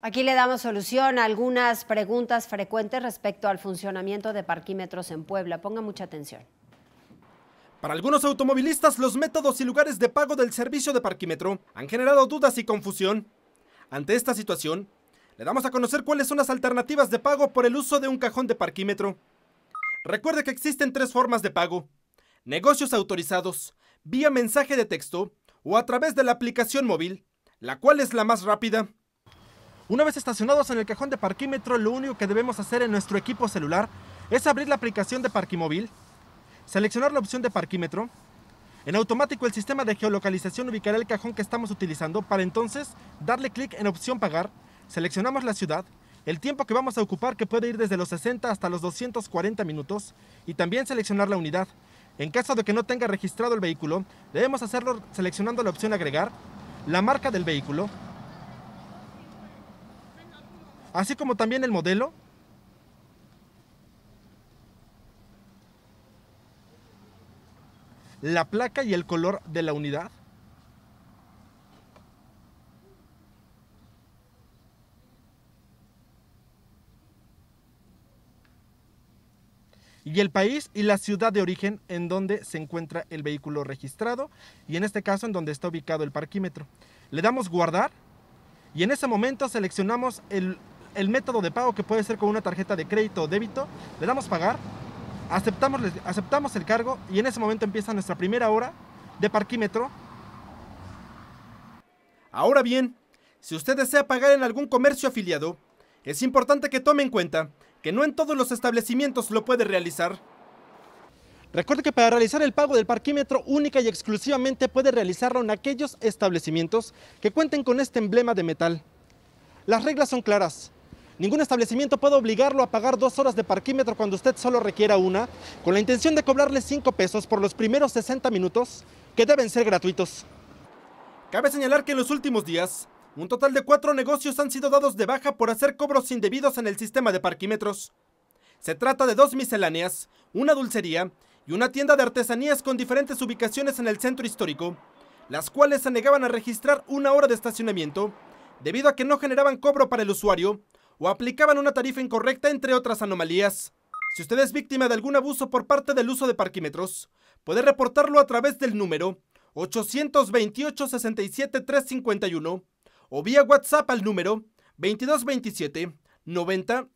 Aquí le damos solución a algunas preguntas frecuentes respecto al funcionamiento de parquímetros en Puebla. Ponga mucha atención. Para algunos automovilistas, los métodos y lugares de pago del servicio de parquímetro han generado dudas y confusión. Ante esta situación, le damos a conocer cuáles son las alternativas de pago por el uso de un cajón de parquímetro. Recuerde que existen tres formas de pago. Negocios autorizados, vía mensaje de texto o a través de la aplicación móvil, la cual es la más rápida. Una vez estacionados en el cajón de parquímetro, lo único que debemos hacer en nuestro equipo celular es abrir la aplicación de Parquimóvil, seleccionar la opción de parquímetro. En automático el sistema de geolocalización ubicará el cajón que estamos utilizando para entonces darle clic en opción pagar, seleccionamos la ciudad, el tiempo que vamos a ocupar que puede ir desde los 60 hasta los 240 minutos y también seleccionar la unidad. En caso de que no tenga registrado el vehículo, debemos hacerlo seleccionando la opción agregar, la marca del vehículo, así como también el modelo. La placa y el color de la unidad. y el país y la ciudad de origen en donde se encuentra el vehículo registrado y en este caso en donde está ubicado el parquímetro. Le damos guardar y en ese momento seleccionamos el el método de pago que puede ser con una tarjeta de crédito o débito. Le damos pagar, aceptamos, aceptamos el cargo y en ese momento empieza nuestra primera hora de parquímetro. Ahora bien, si usted desea pagar en algún comercio afiliado, es importante que tome en cuenta que no en todos los establecimientos lo puede realizar. Recuerde que para realizar el pago del parquímetro única y exclusivamente puede realizarlo en aquellos establecimientos que cuenten con este emblema de metal. Las reglas son claras. Ningún establecimiento puede obligarlo a pagar dos horas de parquímetro cuando usted solo requiera una, con la intención de cobrarle cinco pesos por los primeros 60 minutos, que deben ser gratuitos. Cabe señalar que en los últimos días, un total de cuatro negocios han sido dados de baja por hacer cobros indebidos en el sistema de parquímetros. Se trata de dos misceláneas, una dulcería y una tienda de artesanías con diferentes ubicaciones en el centro histórico, las cuales se negaban a registrar una hora de estacionamiento debido a que no generaban cobro para el usuario o aplicaban una tarifa incorrecta, entre otras anomalías. Si usted es víctima de algún abuso por parte del uso de parquímetros, puede reportarlo a través del número 828-67-351 o vía WhatsApp al número 2227 90